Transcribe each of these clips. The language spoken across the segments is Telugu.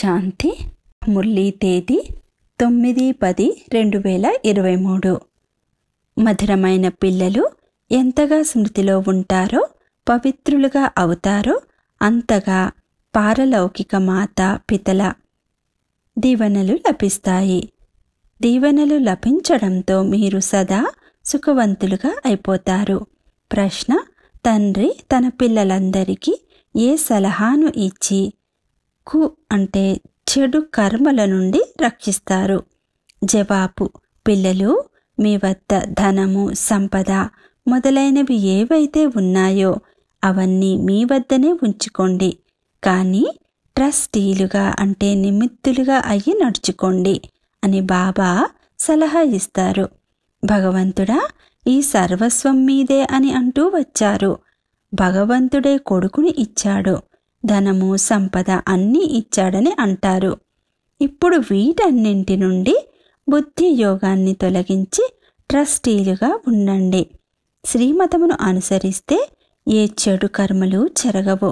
శాంతి ముల్లీ తేదీ తొమ్మిది పది రెండు వేల ఇరవై మూడు మధురమైన పిల్లలు ఎంతగా స్మృతిలో ఉంటారో పవిత్రులుగా అవుతారో అంతగా పారలౌకిక మాత పితల దీవెనలు లభిస్తాయి దీవెనలు లభించడంతో మీరు సదా సుఖవంతులుగా అయిపోతారు ప్రశ్న తండ్రి తన పిల్లలందరికీ ఏ సలహాను ఇచ్చి కు అంటే చెడు కర్మల నుండి రక్షిస్తారు జవాబు పిల్లలు మీ వద్ద ధనము సంపద మొదలైనవి ఏవైతే ఉన్నాయో అవన్నీ మీ వద్దనే ఉంచుకోండి కానీ ట్రస్టీలుగా అంటే నిమిత్తులుగా అయ్యి నడుచుకోండి అని బాబా సలహా ఇస్తారు భగవంతుడా ఈ సర్వస్వం మీదే అని అంటూ వచ్చారు భగవంతుడే కొడుకుని ఇచ్చాడు ధనము సంపద అన్నీ ఇచ్చాడని అంటారు ఇప్పుడు వీటన్నింటి నుండి బుద్ధి యోగాన్ని తొలగించి ట్రస్టీలుగా ఉండండి శ్రీమతమును అనుసరిస్తే ఏ చెడు కర్మలు జరగవు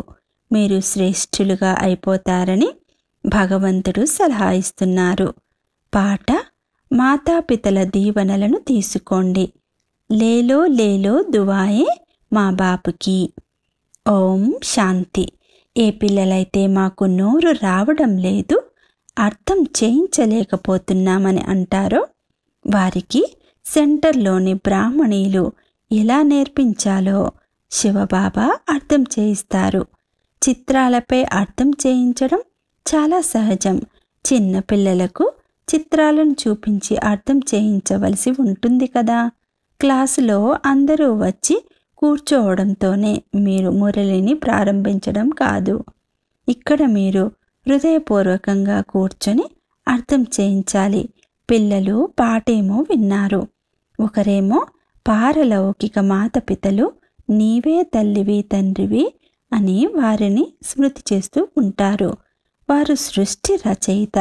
మీరు శ్రేష్ఠులుగా అయిపోతారని భగవంతుడు సలహా ఇస్తున్నారు పాట మాతాపితల దీవెనలను తీసుకోండి లేలో లేలో దువాయే మా బాపుకి ఓం శాంతి ఏ పిల్లలైతే మాకు నోరు రావడం లేదు అర్థం చేయించలేకపోతున్నామని అంటారో వారికి సెంటర్లోని బ్రాహ్మణీలు ఎలా నేర్పించాలో శివబాబా అర్థం చేయిస్తారు చిత్రాలపై అర్థం చేయించడం చాలా సహజం చిన్న పిల్లలకు చిత్రాలను చూపించి అర్థం చేయించవలసి ఉంటుంది కదా క్లాసులో అందరూ వచ్చి కూర్చోవడంతోనే మీరు మురళిని ప్రారంభించడం కాదు ఇక్కడ మీరు హృదయపూర్వకంగా కూర్చొని అర్థం చేయించాలి పిల్లలు పాటేమో విన్నారు ఒకరేమో పారలౌకిక మాతపితలు నీవే తల్లివి తండ్రివి అని వారిని స్మృతి చేస్తూ ఉంటారు వారు సృష్టి రచయిత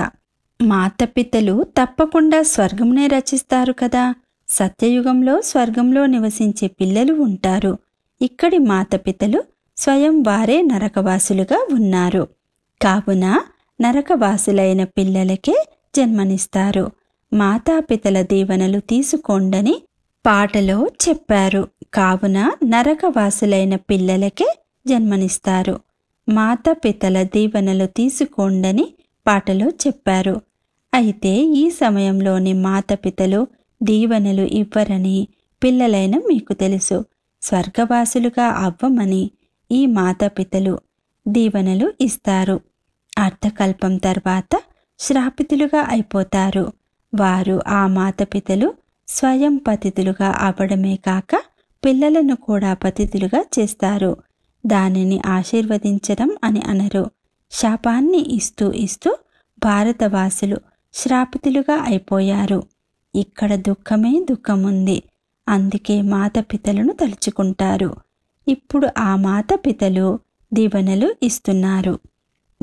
మాతపితలు తప్పకుండా స్వర్గమునే రచిస్తారు కదా సత్యయుగంలో స్వర్గంలో నివసించే పిల్లలు ఉంటారు ఇక్కడి మాతపితలు స్వయం వారే నరకవాసులుగా ఉన్నారు కావున నరకవాసులైన పిల్లలకే జన్మనిస్తారు మాతాపితల దీవెనలు తీసుకోండని పాటలో చెప్పారు కావున నరకవాసులైన పిల్లలకే జన్మనిస్తారు మాతాపితల దీవెనలు తీసుకోండని పాటలో చెప్పారు అయితే ఈ సమయంలోని మాతపితలు దీవెనలు ఇవ్వరని పిల్లలైన మీకు తెలుసు స్వర్గవాసులుగా అవ్వమని ఈ మాతాపితలు దీవెనలు ఇస్తారు అర్థకల్పం తర్వాత శ్రాపితులుగా అయిపోతారు వారు ఆ మాతపితలు స్వయం పతితులుగా అవ్వడమే కాక పిల్లలను కూడా పతితులుగా చేస్తారు దానిని ఆశీర్వదించడం అని అనరు శాపాన్ని ఇస్తూ ఇస్తూ భారతవాసులు శ్రాపితులుగా అయిపోయారు ఇక్కడ దుఃఖమే దుఃఖముంది అందుకే మాతపితలను తలుచుకుంటారు ఇప్పుడు ఆ మాతపితలు దీవెనలు ఇస్తున్నారు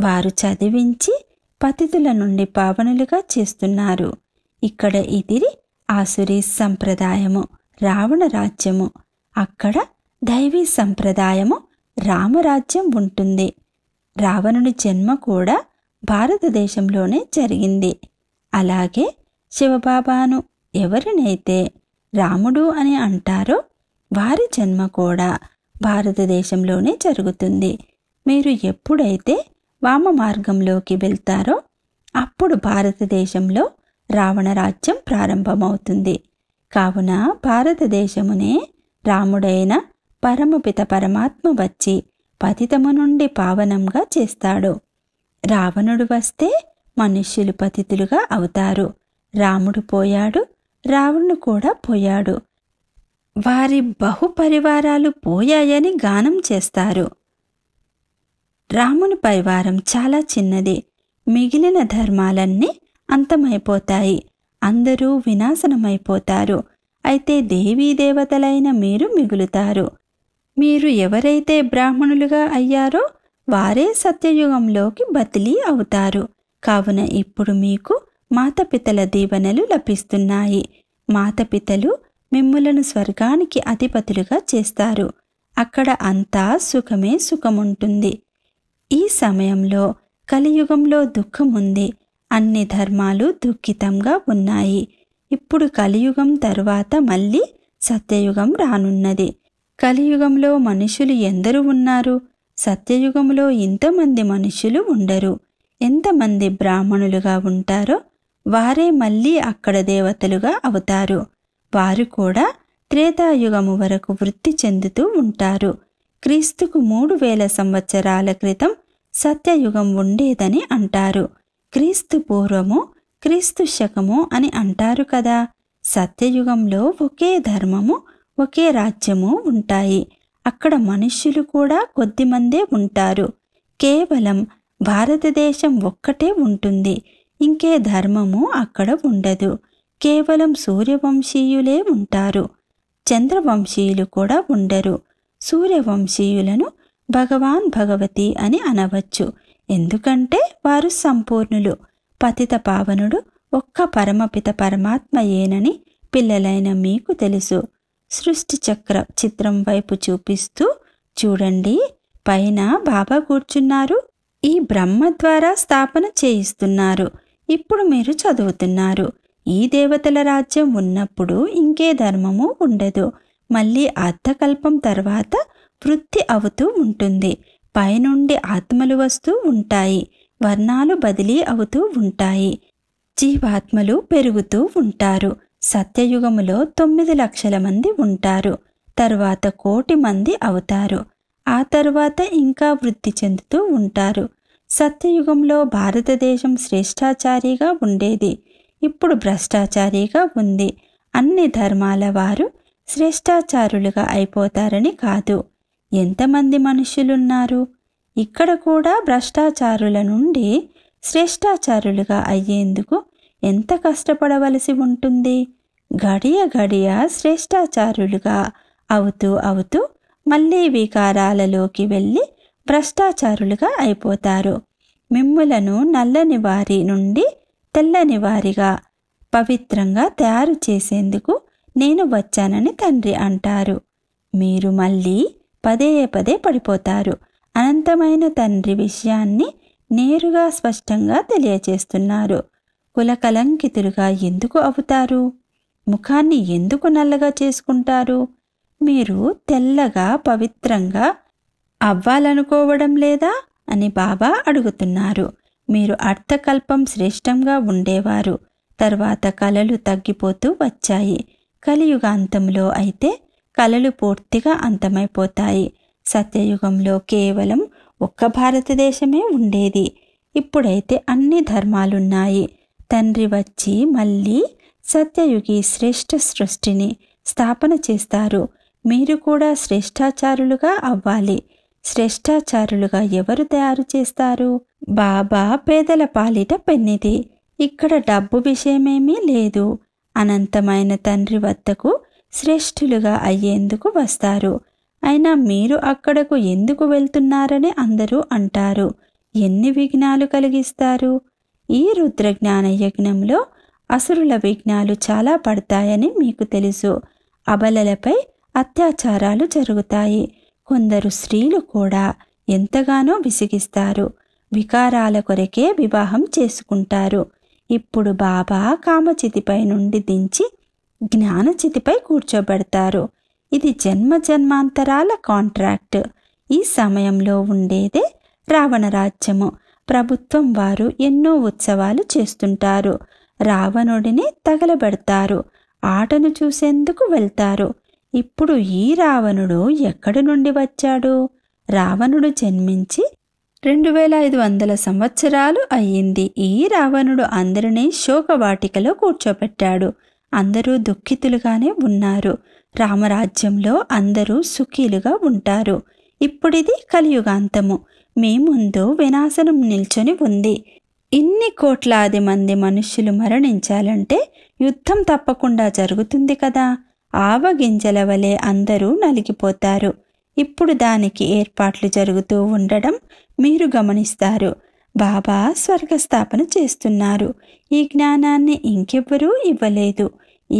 వారు చదివించి పతితుల నుండి పావనులుగా చేస్తున్నారు ఇక్కడ ఇదిరి ఆసురీ సంప్రదాయము రావణ రాజ్యము అక్కడ దైవీ సంప్రదాయము రామరాజ్యం ఉంటుంది రావణుని జన్మ కూడా భారతదేశంలోనే జరిగింది అలాగే శివబాబాను ఎవరినైతే రాముడు అని అంటారో వారి జన్మ కూడా భారతదేశంలోనే జరుగుతుంది మీరు ఎప్పుడైతే వామ మార్గంలోకి వెళ్తారో అప్పుడు భారతదేశంలో రావణరాజ్యం ప్రారంభమవుతుంది కావున భారతదేశమునే రాముడైన పరమపిత పరమాత్మ వచ్చి పతితము నుండి పావనంగా చేస్తాడు రావణుడు వస్తే మనుష్యులు పతితులుగా అవుతారు రాముడు పోయాడు రావణుడు కూడా పోయాడు వారి బహుపరివారాలు పోయాయని గానం చేస్తారు రాముని పరివారం చాలా చిన్నది మిగిలిన ధర్మాలన్నీ అంతమైపోతాయి అందరూ వినాశనమైపోతారు అయితే దేవీ దేవతలైన మీరు మిగులుతారు మీరు ఎవరైతే బ్రాహ్మణులుగా అయ్యారో వారే సత్యయుగంలోకి బదిలీ అవుతారు కావున ఇప్పుడు మీకు మాతపితల దీవెనలు లభిస్తున్నాయి మాతపితలు మిమ్ములను స్వర్గానికి అధిపతులుగా చేస్తారు అక్కడ అంతా సుఖమే సుఖముంటుంది ఈ సమయంలో కలియుగంలో దుఃఖముంది అన్ని ధర్మాలు దుఃఖితంగా ఉన్నాయి ఇప్పుడు కలియుగం తరువాత మళ్ళీ సత్యయుగం రానున్నది కలియుగంలో మనుషులు ఎందరు ఉన్నారు సత్యయుగంలో ఇంతమంది మనుషులు ఉండరు ఎంతమంది బ్రాహ్మణులుగా ఉంటారో వారే మళ్ళీ అక్కడ దేవతలుగా అవుతారు వారు కూడా త్రేతాయుగము వరకు వృత్తి చెందుతూ ఉంటారు క్రీస్తుకు మూడు వేల సంవత్సరాల క్రితం సత్యయుగం ఉండేదని అంటారు క్రీస్తు పూర్వము క్రీస్తు శకము అని అంటారు కదా సత్యయుగంలో ఒకే ధర్మము ఒకే రాజ్యము ఉంటాయి అక్కడ మనుష్యులు కూడా కొద్దిమందే ఉంటారు కేవలం భారతదేశం ఒక్కటే ఉంటుంది ఇంకే ధర్మము అక్కడ ఉండదు కేవలం సూర్యవంశీయులే ఉంటారు చంద్రవంశీయులు కూడా ఉండరు సూర్యవంశీయులను భగవాన్ భగవతి అని అనవచ్చు ఎందుకంటే వారు సంపూర్ణులు పతిత పావనుడు ఒక్క పరమపిత పరమాత్మయేనని పిల్లలైన మీకు తెలుసు సృష్టి చక్ర చిత్రం వైపు చూపిస్తూ చూడండి పైన బాబా కూర్చున్నారు ఈ బ్రహ్మ ద్వారా స్థాపన చేయిస్తున్నారు ఇప్పుడు మీరు చదువుతున్నారు ఈ దేవతల రాజ్యం ఉన్నప్పుడు ఇంకే ధర్మము ఉండదు మళ్ళీ అర్థకల్పం తర్వాత వృత్తి అవుతూ ఉంటుంది పైనుండి ఆత్మలు వస్తూ ఉంటాయి వర్ణాలు బదిలీ అవుతూ ఉంటాయి జీవాత్మలు పెరుగుతూ ఉంటారు సత్యయుగములో తొమ్మిది లక్షల మంది ఉంటారు తరువాత కోటి మంది అవుతారు ఆ తర్వాత ఇంకా వృద్ధి చెందుతూ ఉంటారు సత్యయుగంలో భారతదేశం శ్రేష్టాచారిగా ఉండేది ఇప్పుడు భ్రష్టాచారిగా ఉంది అన్ని ధర్మాల వారు శ్రేష్టాచారులుగా అయిపోతారని కాదు ఎంతమంది మనుషులున్నారు ఇక్కడ కూడా భ్రష్టాచారుల నుండి శ్రేష్టాచారులుగా అయ్యేందుకు ఎంత కష్టపడవలసి ఉంటుంది గడియ గడియ శ్రేష్టాచారులుగా అవుతూ అవుతూ మళ్ళీ వికారాలలోకి వెళ్ళి భ్రష్టాచారులుగా అయిపోతారు మిమ్ములను నల్లని వారి నుండి తెల్లని వారిగా పవిత్రంగా తయారు చేసేందుకు నేను వచ్చానని తండ్రి అంటారు మీరు మళ్ళీ పదే పదే పడిపోతారు అనంతమైన తండ్రి విషయాన్ని నేరుగా స్పష్టంగా తెలియచేస్తున్నారు కులకలంకితులుగా ఎందుకు అవుతారు ముఖాన్ని ఎందుకు నల్లగా చేసుకుంటారు మీరు తెల్లగా పవిత్రంగా అవ్వాలనుకోవడం లేదా అని బాబా అడుగుతున్నారు మీరు అర్థకల్పం శ్రేష్టంగా ఉండేవారు తర్వాత కలలు తగ్గిపోతూ వచ్చాయి కలియుగ అంతంలో అయితే కలలు పూర్తిగా అంతమైపోతాయి సత్యయుగంలో కేవలం ఒక్క భారతదేశమే ఉండేది ఇప్పుడైతే అన్ని ధర్మాలున్నాయి తండ్రి వచ్చి మళ్ళీ సత్యయుగి శ్రేష్ట సృష్టిని స్థాపన చేస్తారు మీరు కూడా శ్రేష్టాచారులుగా అవ్వాలి శ్రేష్టాచారులుగా ఎవరు తయారు చేస్తారు బాబా పేదల పాలిట పెన్నిది ఇక్కడ డబ్బు విషయమేమీ లేదు అనంతమైన తండ్రి వద్దకు శ్రేష్ఠులుగా అయ్యేందుకు వస్తారు అయినా మీరు అక్కడకు ఎందుకు వెళ్తున్నారని అందరూ అంటారు ఎన్ని విఘ్నాలు కలిగిస్తారు ఈ రుద్రజ్ఞాన యజ్ఞంలో అసురుల విఘ్నాలు చాలా పడతాయని మీకు తెలుసు అబలలపై అత్యాచారాలు జరుగుతాయి కొందరు స్త్రీలు కూడా ఎంతగానో విసిగిస్తారు వికారాల కొరకే వివాహం చేసుకుంటారు ఇప్పుడు బాబా కామచితిపై నుండి దించి జ్ఞానచితిపై కూర్చోబెడతారు ఇది జన్మ జన్మాంతరాల కాంట్రాక్ట్ ఈ సమయంలో ఉండేదే రావణరాజ్యము ప్రభుత్వం వారు ఎన్నో ఉత్సవాలు చేస్తుంటారు రావణుడిని తగలబెడతారు ఆటను చూసేందుకు వెళ్తారు ఇప్పుడు ఈ రావణుడు ఎక్కడి నుండి వచ్చాడు రావణుడు జన్మించి రెండు వేల ఐదు వందల సంవత్సరాలు అయ్యింది ఈ రావణుడు అందరినీ శోకవాటికలో కూర్చోపెట్టాడు అందరూ దుఃఖితులుగానే ఉన్నారు రామరాజ్యంలో అందరూ సుఖీలుగా ఉంటారు ఇప్పుడిది కలియుగాంతము మీ ముందు వినాశనం నిల్చొని ఉంది ఇన్ని కోట్లాది మంది మనుష్యులు మరణించాలంటే యుద్ధం తప్పకుండా జరుగుతుంది కదా ఆవగింజల వలె అందరూ నలిగిపోతారు ఇప్పుడు దానికి ఏర్పాట్లు జరుగుతూ ఉండడం మీరు గమనిస్తారు బాబా స్వర్గస్థాపన చేస్తున్నారు ఈ జ్ఞానాన్ని ఇంకెవ్వరూ ఇవ్వలేదు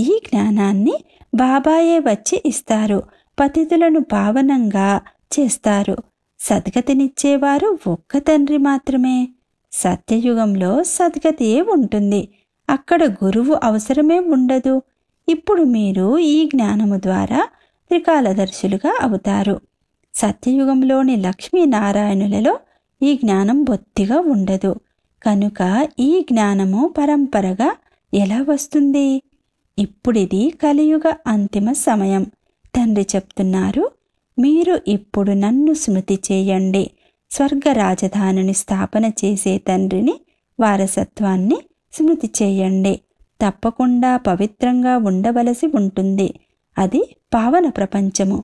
ఈ జ్ఞానాన్ని బాబాయే వచ్చి ఇస్తారు పతితులను పావనంగా చేస్తారు సద్గతినిచ్చేవారు ఒక్క తండ్రి మాత్రమే సత్యయుగంలో సద్గతియే ఉంటుంది అక్కడ గురువు అవసరమే ఉండదు ఇప్పుడు మీరు ఈ జ్ఞానము ద్వారా త్రికాలదర్శులుగా అవుతారు సత్యయుగంలోని లక్ష్మీనారాయణులలో ఈ జ్ఞానం బొత్తిగా ఉండదు కనుక ఈ జ్ఞానము పరంపరగా ఎలా వస్తుంది ఇప్పుడిది కలియుగ అంతిమ సమయం తండ్రి చెప్తున్నారు మీరు ఇప్పుడు నన్ను స్మృతి చేయండి స్వర్గ రాజధానిని స్థాపన చేసే తండ్రిని వారసత్వాన్ని స్మృతి చేయండి తప్పకుండా పవిత్రంగా ఉండవలసి ఉంటుంది అది పావన ప్రపంచము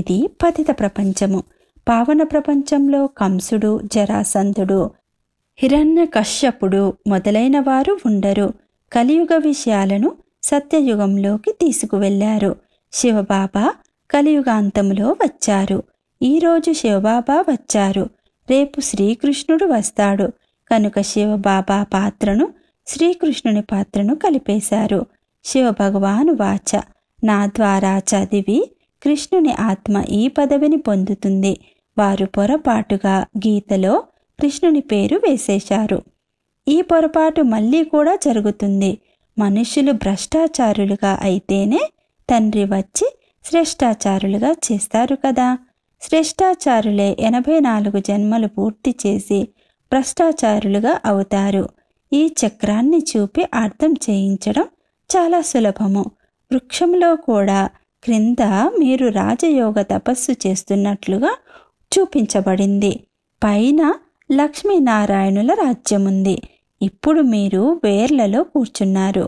ఇది పతిత ప్రపంచము పావన ప్రపంచంలో కంసుడు జరాసంధుడు హిరణ్య కశ్యపుడు మొదలైన వారు ఉండరు కలియుగ విషయాలను సత్యయుగంలోకి తీసుకువెళ్లారు శివబాబా కలియుగాంతంలో వచ్చారు ఈరోజు శివబాబా వచ్చారు రేపు శ్రీకృష్ణుడు వస్తాడు కనుక శివబాబా పాత్రను శ్రీకృష్ణుని పాత్రను కలిపేశారు శివభగవాను వాచ నా ద్వారా చదివి కృష్ణుని ఆత్మ ఈ పదవిని పొందుతుంది వారు పొరపాటుగా గీతలో కృష్ణుని పేరు వేసేశారు ఈ పొరపాటు మళ్ళీ కూడా జరుగుతుంది మనుషులు భ్రష్టాచారులుగా అయితేనే తండ్రి వచ్చి శ్రేష్టాచారులుగా చేస్తారు కదా శ్రేష్టాచారులే ఎనభై నాలుగు జన్మలు పూర్తి చేసి భ్రష్టాచారులుగా అవుతారు ఈ చక్రాన్ని చూపి అర్థం చేయించడం చాలా సులభము వృక్షంలో కూడా క్రింద మీరు రాజయోగ తపస్సు చేస్తున్నట్లుగా చూపించబడింది పైన లక్ష్మీనారాయణుల రాజ్యం ఉంది ఇప్పుడు మీరు వేర్లలో కూర్చున్నారు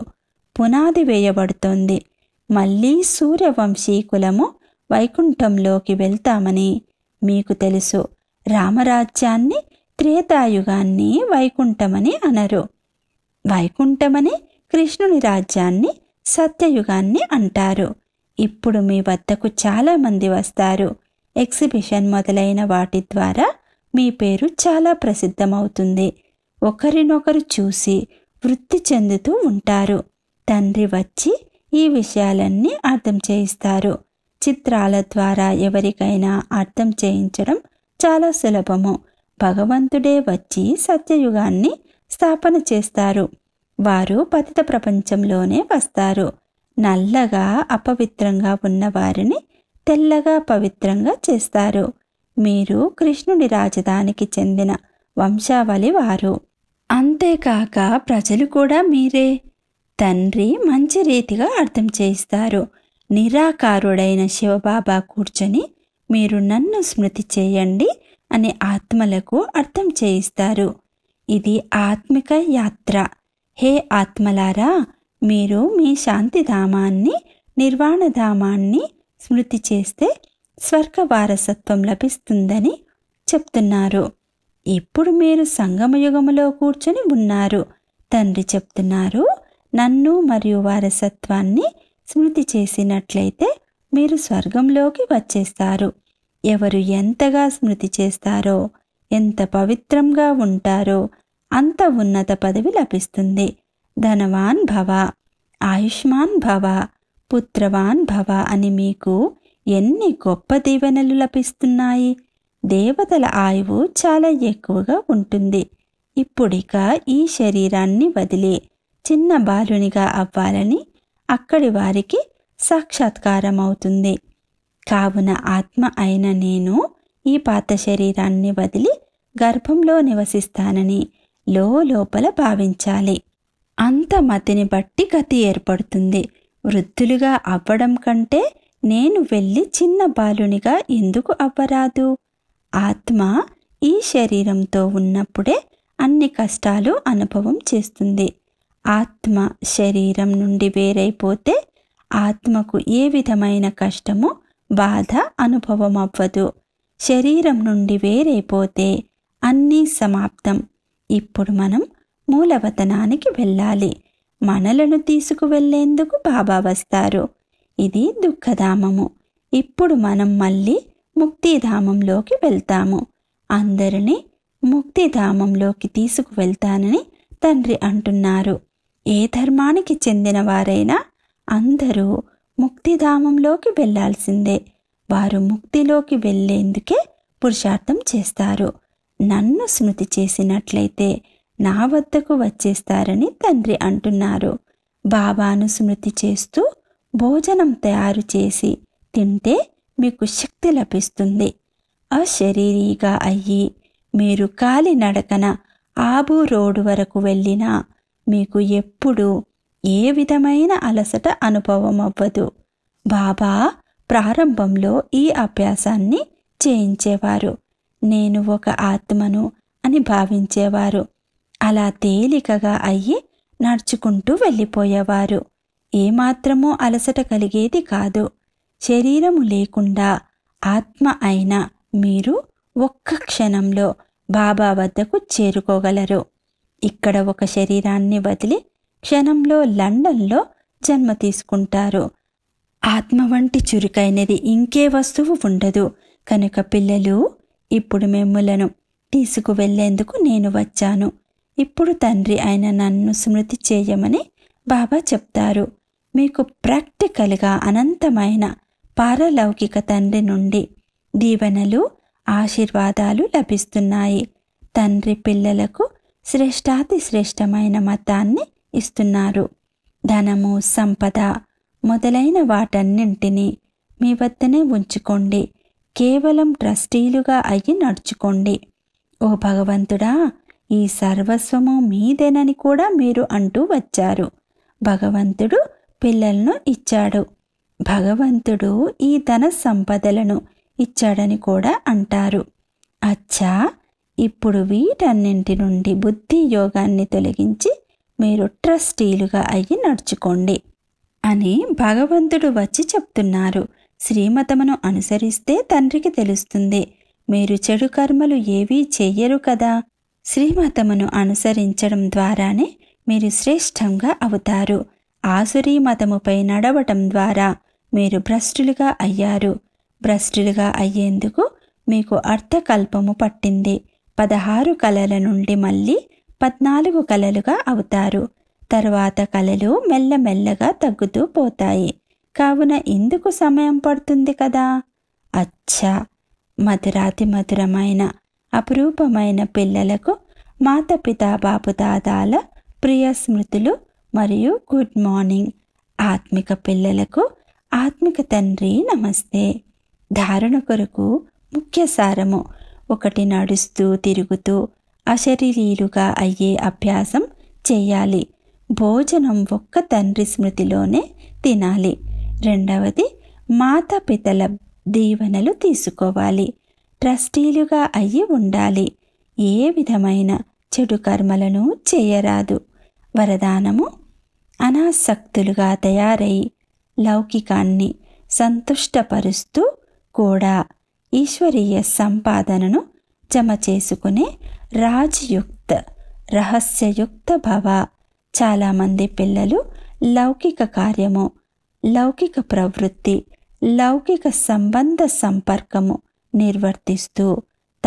పునాది వేయబడుతోంది మళ్ళీ సూర్యవంశీ కులము వైకుంఠంలోకి వెళ్తామని మీకు తెలుసు రామరాజ్యాన్ని త్రేతాయుగాన్ని వైకుంఠమని అనరు వైకుంఠమని కృష్ణుని రాజ్యాన్ని సత్యయుగాన్ని అంటారు ఇప్పుడు మీ వద్దకు చాలామంది వస్తారు ఎగ్జిబిషన్ మొదలైన వాటి ద్వారా మీ పేరు చాలా ప్రసిద్ధమవుతుంది ఒకరినొకరు చూసి వృత్తి చెందుతూ ఉంటారు తండ్రి వచ్చి ఈ విషయాలన్నీ అర్థం చేయిస్తారు చిత్రాల ద్వారా ఎవరికైనా అర్థం చేయించడం చాలా సులభము భగవంతుడే వచ్చి సత్యయుగాన్ని స్థాపన చేస్తారు వారు పతిత ప్రపంచంలోనే వస్తారు నల్లగా అపవిత్రంగా ఉన్న వారిని తెల్లగా పవిత్రంగా చేస్తారు మీరు కృష్ణుడి రాజధానికి చెందిన వంశావళి వారు అంతేకాక ప్రజలు కూడా మీరే తండ్రి మంచి రీతిగా అర్థం చేయిస్తారు నిరాకారుడైన శివబాబా కూర్చొని మీరు నన్ను స్మృతి చేయండి అనే ఆత్మలకు అర్థం చేయిస్తారు ఇది ఆత్మిక యాత్ర హే ఆత్మలారా మీరు మీ శాంతిధామాన్ని నిర్వాణధామాన్ని స్మృతి చేస్తే స్వర్గ వారసత్వం లభిస్తుందని చెప్తున్నారు ఇప్పుడు మీరు సంగమయుగములో కూర్చొని ఉన్నారు తండ్రి చెప్తున్నారు నన్ను మరియు వారసత్వాన్ని స్మృతి చేసినట్లయితే మీరు స్వర్గంలోకి వచ్చేస్తారు ఎవరు ఎంతగా స్మృతి చేస్తారో ఎంత పవిత్రంగా ఉంటారో అంత ఉన్నత పదవి లభిస్తుంది ధనవాన్ భవ ఆయుష్మాన్ భవ పుత్రవాన్ భవ అని మీకు ఎన్ని గొప్ప దీవెనలు లభిస్తున్నాయి దేవతల ఆయువు చాలా ఎక్కువగా ఉంటుంది ఇప్పుడిక ఈ శరీరాన్ని వదిలి చిన్న బాలునిగా అవ్వాలని అక్కడి వారికి సాక్షాత్కారం అవుతుంది కావున ఆత్మ అయిన నేను ఈ పాత శరీరాన్ని వదిలి గర్భంలో నివసిస్తానని లోపల భావించాలి అంత మతిని బట్టి గతి ఏర్పడుతుంది వృద్ధులుగా అవ్వడం కంటే నేను వెళ్ళి చిన్న బాలునిగా ఎందుకు అవ్వరాదు ఆత్మ ఈ శరీరంతో ఉన్నప్పుడే అన్ని కష్టాలు అనుభవం చేస్తుంది ఆత్మ శరీరం నుండి వేరైపోతే ఆత్మకు ఏ విధమైన కష్టమో బాధ అనుభవమవ్వదు శరీరం నుండి వేరైపోతే అన్నీ సమాప్తం ఇప్పుడు మనం మూలవతనానికి వెళ్ళాలి మనలను తీసుకువెళ్లేందుకు బాబా వస్తారు ఇది దుఃఖధామము ఇప్పుడు మనం మళ్ళీ ముక్తిధామంలోకి వెళ్తాము అందరినీ ముక్తిధామంలోకి తీసుకువెళ్తానని తండ్రి అంటున్నారు ఏ ధర్మానికి చెందినవారైనా అందరూ ముక్తిధామంలోకి వెళ్లాల్సిందే వారు ముక్తిలోకి వెళ్లేందుకే పురుషార్థం చేస్తారు నన్ను స్మృతి చేసినట్లయితే నా వద్దకు వచ్చేస్తారని తండ్రి అంటున్నారు బాబాను స్మృతి చేస్తూ భోజనం తయారు చేసి తింటే మీకు శక్తి లభిస్తుంది అశరీరీగా అయ్యి మీరు కాలినడకన ఆబు రోడ్డు వరకు వెళ్ళినా మీకు ఎప్పుడూ ఏ విధమైన అలసట అనుభవం అవ్వదు బాబా ప్రారంభంలో ఈ అభ్యాసాన్ని చేయించేవారు నేను ఒక ఆత్మను అని భావించేవారు అలా తేలికగా అయ్యి నడుచుకుంటూ వెళ్ళిపోయేవారు ఏమాత్రమూ అలసట కలిగేది కాదు శరీరము లేకుండా ఆత్మ అయిన మీరు ఒక్క క్షణంలో బాబా వద్దకు చేరుకోగలరు ఇక్కడ ఒక శరీరాన్ని వదిలి క్షణంలో లండన్లో జన్మ తీసుకుంటారు ఆత్మ వంటి చురుకైనది ఇంకే వస్తువు ఉండదు కనుక పిల్లలు ఇప్పుడు మిమ్మలను తీసుకువెళ్లేందుకు నేను వచ్చాను ఇప్పుడు తండ్రి ఆయన నన్ను స్మృతి చేయమని బాబా చెప్తారు మీకు ప్రాక్టికల్గా అనంతమైన పారలౌకిక తండ్రి నుండి దీవెనలు ఆశీర్వాదాలు లభిస్తున్నాయి తండ్రి పిల్లలకు శ్రేష్టాతి శ్రేష్టమైన మతాన్ని ఇస్తున్నారు ధనము సంపద మొదలైన వాటన్నింటినీ మీ వద్దనే ఉంచుకోండి కేవలం ట్రస్టీలుగా అయ్యి నడుచుకోండి ఓ భగవంతుడా ఈ సర్వస్వము మీదేనని కూడా మీరు అంటూ వచ్చారు భగవంతుడు పిల్లలను ఇచ్చాడు భగవంతుడు ఈ ధన సంపదలను ఇచ్చాడని కూడా అంటారు అచ్చా ఇప్పుడు వీటన్నింటి నుండి బుద్ధి యోగాన్ని తొలగించి మీరు ట్రస్టీలుగా అయ్యి నడుచుకోండి అని భగవంతుడు వచ్చి చెప్తున్నారు శ్రీమతమును అనుసరిస్తే తండ్రికి తెలుస్తుంది మీరు చెడు కర్మలు ఏవీ చెయ్యరు కదా శ్రీమతమును అనుసరించడం ద్వారానే మీరు శ్రేష్టంగా అవుతారు ఆసురీ మతముపై నడవటం ద్వారా మీరు భ్రష్టులుగా అయ్యారు భ్రష్టులుగా అయ్యేందుకు మీకు అర్థకల్పము పట్టింది పదహారు కళల నుండి మళ్ళీ పద్నాలుగు కళలుగా అవుతారు తర్వాత కళలు మెల్లమెల్లగా తగ్గుతూ పోతాయి కావున ఎందుకు సమయం పడుతుంది కదా అచ్చా మధురాతి మధురమైన అపురూపమైన పిల్లలకు పితా బాపు దాదాల ప్రియ స్మృతులు మరియు గుడ్ మార్నింగ్ ఆత్మిక పిల్లలకు ఆత్మిక తండ్రి నమస్తే ధారణ కొరకు ముఖ్య సారము ఒకటి నడుస్తూ తిరుగుతూ అశరీరీలుగా అయ్యే అభ్యాసం చేయాలి భోజనం ఒక్క తండ్రి స్మృతిలోనే తినాలి రెండవది మాతాపితల దీవెనలు తీసుకోవాలి ట్రస్టీలుగా అయ్యి ఉండాలి ఏ విధమైన చెడు కర్మలను చేయరాదు వరదానము అనాసక్తులుగా తయారై లౌకికాన్ని సంతుష్టపరుస్తూ కూడా ఈశ్వరీయ సంపాదనను జమ చేసుకునే రాజయుక్త రహస్యయుక్త భవ చాలామంది పిల్లలు లౌకిక కార్యము లౌకిక ప్రవృత్తి లౌకిక సంబంధ సంపర్కము నిర్వర్తిస్తూ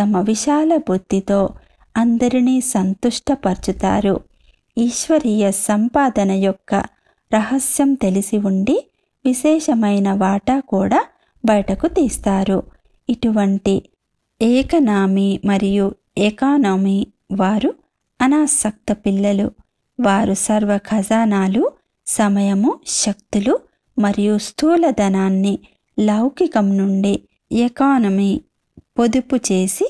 తమ విశాల బుద్ధితో అందరినీ సంతుష్టపరుచుతారు ఈశ్వరీయ సంపాదన యొక్క రహస్యం తెలిసి ఉండి విశేషమైన వాటా కూడా బయటకు తీస్తారు ఇటువంటి ఏకనామి మరియు ఎకానమీ వారు అనాసక్త పిల్లలు వారు సర్వ ఖజానాలు సమయము శక్తులు మరియు స్థూలధనాన్ని లౌకికం నుండి ఎకానమీ పొదుపు చేసి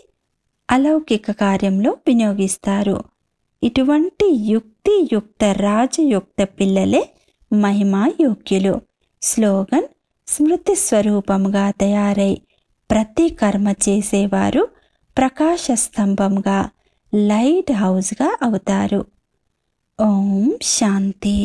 అలౌకిక కార్యంలో వినియోగిస్తారు ఇటువంటి యుక్తియుక్త రాజయుక్త పిల్లలే మహిమాయోగ్యులు స్లోగన్ స్మృతి స్వరూపముగా తయారై ప్రతి కర్మ చేసేవారు ప్రకాశ స్తంభంగా లైట్ హౌస్గా అవుతారు ఓం శాంతి